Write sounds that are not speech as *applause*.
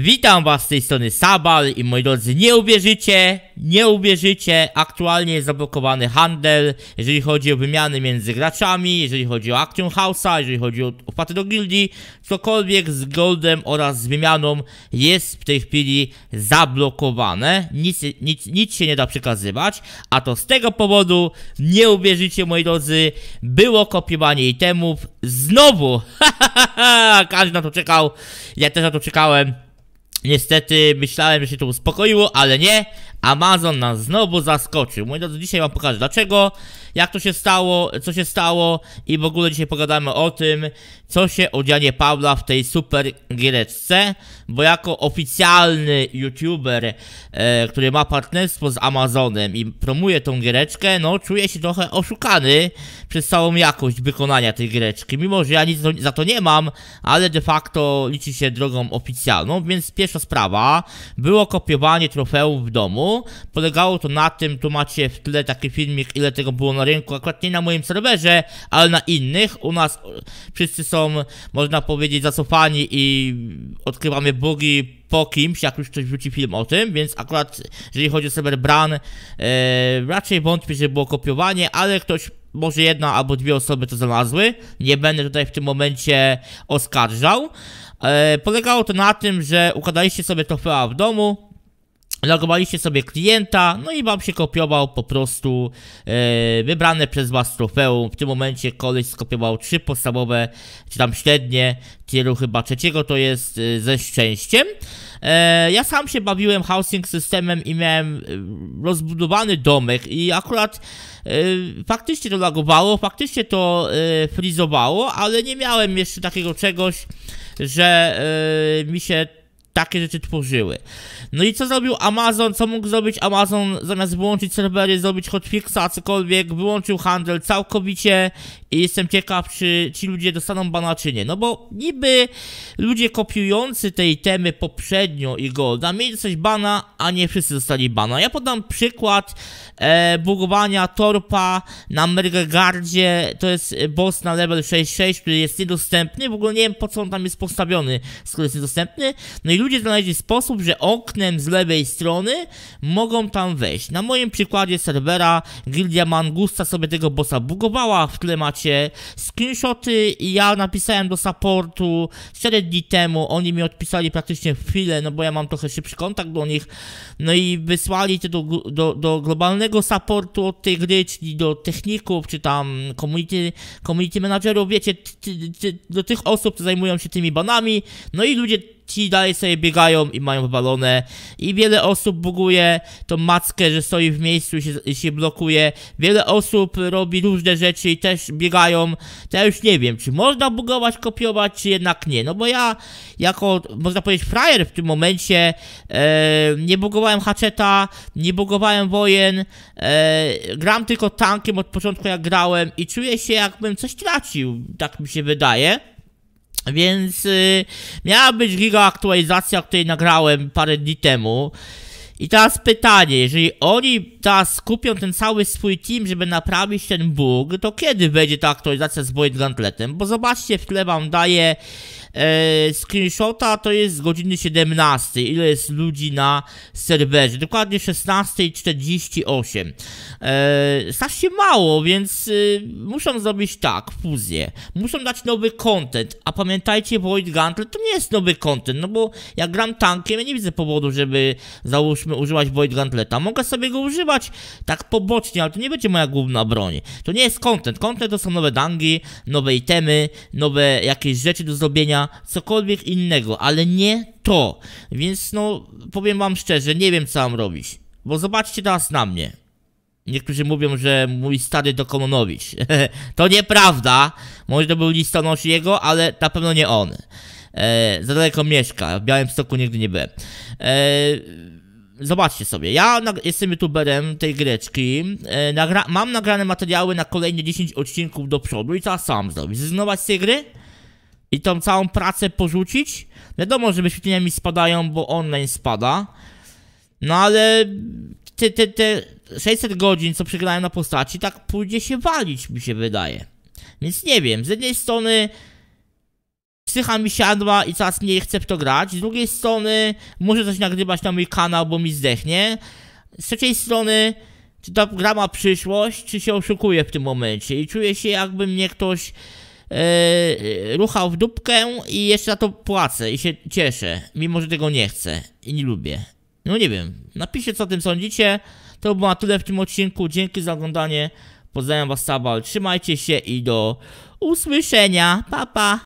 Witam was z tej strony Sabal i moi drodzy, nie uwierzycie, nie uwierzycie, aktualnie jest zablokowany handel, jeżeli chodzi o wymiany między graczami, jeżeli chodzi o Action House'a, jeżeli chodzi o wpłaty do gildii, cokolwiek z goldem oraz z wymianą jest w tej chwili zablokowane, nic, nic, nic się nie da przekazywać, a to z tego powodu, nie uwierzycie moi drodzy, było kopiowanie itemów, znowu, *laughs* każdy na to czekał, ja też na to czekałem, Niestety myślałem, że się to uspokoiło, ale nie. Amazon nas znowu zaskoczył. Mój drodzy, dzisiaj wam pokażę dlaczego jak to się stało, co się stało i w ogóle dzisiaj pogadamy o tym, co się odzianie Pawła w tej super giereczce, bo jako oficjalny youtuber, e, który ma partnerstwo z Amazonem i promuje tą giereczkę, no czuję się trochę oszukany przez całą jakość wykonania tej giereczki, mimo że ja nic za to nie mam, ale de facto liczy się drogą oficjalną, więc pierwsza sprawa, było kopiowanie trofeów w domu, polegało to na tym, tu macie w tle taki filmik, ile tego było na rynku, akurat nie na moim serwerze, ale na innych. U nas wszyscy są, można powiedzieć, zacofani i odkrywamy bugi po kimś, jak już ktoś wrzuci film o tym, więc akurat jeżeli chodzi o serwer Bran, yy, raczej wątpię, że było kopiowanie, ale ktoś, może jedna albo dwie osoby to znalazły. Nie będę tutaj w tym momencie oskarżał. E, polegało to na tym, że układaliście sobie trofea w domu, logowaliście sobie klienta, no i wam się kopiował po prostu yy, e, wybrane przez was trofeum. W tym momencie koleś skopiował trzy podstawowe, czy tam średnie tieru chyba trzeciego to jest e, ze szczęściem. E, ja sam się bawiłem housing systemem i miałem rozbudowany domek i akurat faktycznie to lagowało, faktycznie to yy, frizowało, ale nie miałem jeszcze takiego czegoś, że mi się takie rzeczy tworzyły. No i co zrobił Amazon? Co mógł zrobić Amazon? Zamiast wyłączyć serwery, zrobić hotfixa, cokolwiek, wyłączył handel całkowicie i jestem ciekaw, czy ci ludzie dostaną bana, czy nie. No bo niby ludzie kopiujący tej temy poprzednio i Golda mieli coś bana, a nie wszyscy dostali bana. Ja podam przykład e, bugowania Torpa na Mergardzie. To jest boss na level 6.6, który jest niedostępny. W ogóle nie wiem, po co on tam jest postawiony, skoro jest niedostępny. No i ludzie znaleźli sposób, że oknem z lewej strony mogą tam wejść. Na moim przykładzie serwera Gildia Mangusta sobie tego bossa bugowała w tle macie czacie. Screenshoty ja napisałem do supportu 4 dni temu, oni mi odpisali praktycznie w chwilę, no bo ja mam trochę szybszy kontakt do nich. No i wysłali to do, do, do globalnego supportu od tej gry, czyli do techników, czy tam community, community managerów, wiecie, ty, ty, ty, do tych osób, co zajmują się tymi banami. No i ludzie ci dalej sobie biegają i mają balone i wiele osób buguje tą mackę, że stoi w miejscu i się, i się blokuje. Wiele osób robi różne rzeczy i też biegają. To ja już nie wiem, czy można bugować, kopiować, czy jednak nie. No bo ja jako, można powiedzieć, frajer w tym momencie e, nie bugowałem haczeta, nie bugowałem wojen, e, gram tylko tankiem od początku jak grałem i czuję się jakbym coś tracił, tak mi się wydaje. Więc y, miała być giga aktualizacja, której nagrałem parę dni temu. I teraz pytanie, jeżeli oni teraz kupią ten cały swój team, żeby naprawić ten bug, to kiedy będzie ta aktualizacja z Void Gauntletem? Bo zobaczcie, w tle wam daje e, screenshota, to jest z godziny 17, ile jest ludzi na serwerze, dokładnie 16.48. E, strasznie znaczy mało, więc e, muszą zrobić tak, fuzję, muszą dać nowy content, a pamiętajcie, Void Gauntlet to nie jest nowy content, no bo jak gram tankiem, ja nie widzę powodu, żeby załóżmy używać Void Gauntleta, mogę sobie go używać tak pobocznie, ale to nie będzie moja główna broń, to nie jest content, content to są nowe dangi, nowe itemy, nowe jakieś rzeczy do zrobienia, cokolwiek innego, ale nie to. Więc no, powiem wam szczerze, nie wiem co mam robić. Bo zobaczcie teraz na mnie. Niektórzy mówią, że mój stary dokononowicz. *laughs* to nieprawda. Może to był listonosz jego, ale na pewno nie on. E, za daleko mieszka. W Białym Stoku nigdy nie byłem. E, zobaczcie sobie, ja jestem youtuberem tej greczki, e, nagra mam nagrane materiały na kolejne 10 odcinków do przodu i co sam zrobić? Zrezygnować z tej gry? i tą całą pracę porzucić. Wiadomo, że wyświetlenia mi spadają, bo online spada. No ale te, te, te 600 godzin, co przegrałem na postaci, tak pójdzie się walić, mi się wydaje. Więc nie wiem, z jednej strony psycha mi siadła i coraz mniej chcę w to grać, z drugiej strony muszę coś nagrywać na mój kanał, bo mi zdechnie. Z trzeciej strony, czy ta gra ma przyszłość, czy się oszukuję w tym momencie i czuję się jakby mnie ktoś yy, ruchał w dupkę i jeszcze na to płacę i się cieszę, mimo że tego nie chcę i nie lubię. No nie wiem, napiszcie co o tym sądzicie. To było na tyle w tym odcinku. Dzięki za oglądanie. Pozdrawiam Was Sabal. Trzymajcie się i do usłyszenia. Pa pa.